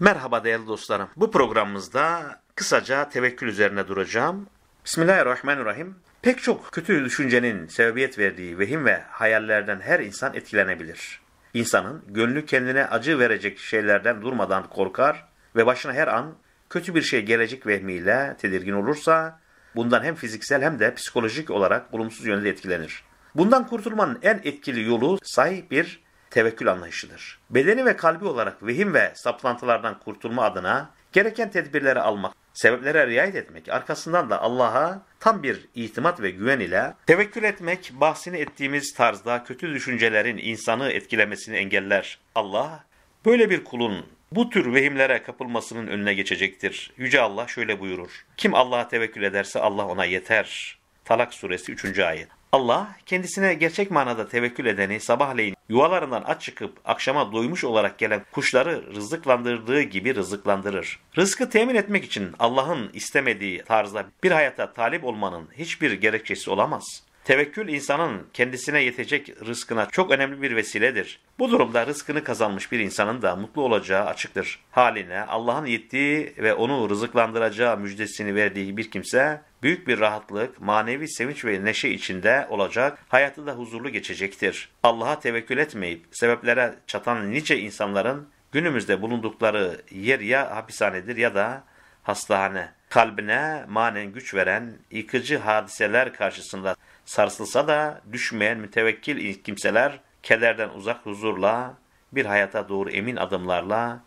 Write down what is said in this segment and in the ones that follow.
Merhaba değerli dostlarım. Bu programımızda kısaca tevekkül üzerine duracağım. Bismillahirrahmanirrahim. Pek çok kötü düşüncenin sebebiyet verdiği vehim ve hayallerden her insan etkilenebilir. İnsanın gönlü kendine acı verecek şeylerden durmadan korkar ve başına her an kötü bir şey gelecek vehmiyle tedirgin olursa bundan hem fiziksel hem de psikolojik olarak olumsuz yönde etkilenir. Bundan kurtulmanın en etkili yolu say bir tevekkül anlayışıdır. Bedeni ve kalbi olarak vehim ve saplantılardan kurtulma adına gereken tedbirleri almak, sebeplere riayet etmek, arkasından da Allah'a tam bir itimat ve güven ile tevekkül etmek bahsini ettiğimiz tarzda kötü düşüncelerin insanı etkilemesini engeller. Allah böyle bir kulun bu tür vehimlere kapılmasının önüne geçecektir. Yüce Allah şöyle buyurur. Kim Allah'a tevekkül ederse Allah ona yeter. Talak suresi 3. ayet. Allah kendisine gerçek manada tevekkül edeni sabahleyin yuvalarından aç çıkıp akşama doymuş olarak gelen kuşları rızıklandırdığı gibi rızıklandırır. Rızkı temin etmek için Allah'ın istemediği tarzda bir hayata talip olmanın hiçbir gerekçesi olamaz. Tevekkül insanın kendisine yetecek rızkına çok önemli bir vesiledir. Bu durumda rızkını kazanmış bir insanın da mutlu olacağı açıktır. Haline Allah'ın yettiği ve onu rızıklandıracağı müjdesini verdiği bir kimse büyük bir rahatlık, manevi sevinç ve neşe içinde olacak, hayatı da huzurlu geçecektir. Allah'a tevekkül etmeyip sebeplere çatan nice insanların günümüzde bulundukları yer ya hapishanedir ya da hastahane kalbine manen güç veren yıkıcı hadiseler karşısında sarsılsa da düşmeyen mütevekkil kimseler kederden uzak huzurla bir hayata doğru emin adımlarla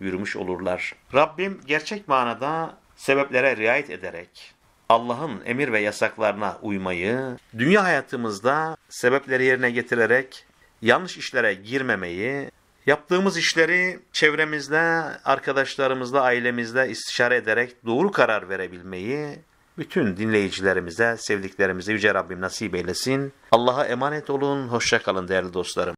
yürümüş olurlar. Rabbim gerçek manada sebeplere riayet ederek Allah'ın emir ve yasaklarına uymayı, dünya hayatımızda sebepleri yerine getirerek yanlış işlere girmemeyi, Yaptığımız işleri çevremizde, arkadaşlarımızla, ailemizle istişare ederek doğru karar verebilmeyi bütün dinleyicilerimize, sevdiklerimize Yüce Rabbim nasip eylesin. Allah'a emanet olun, hoşça kalın değerli dostlarım.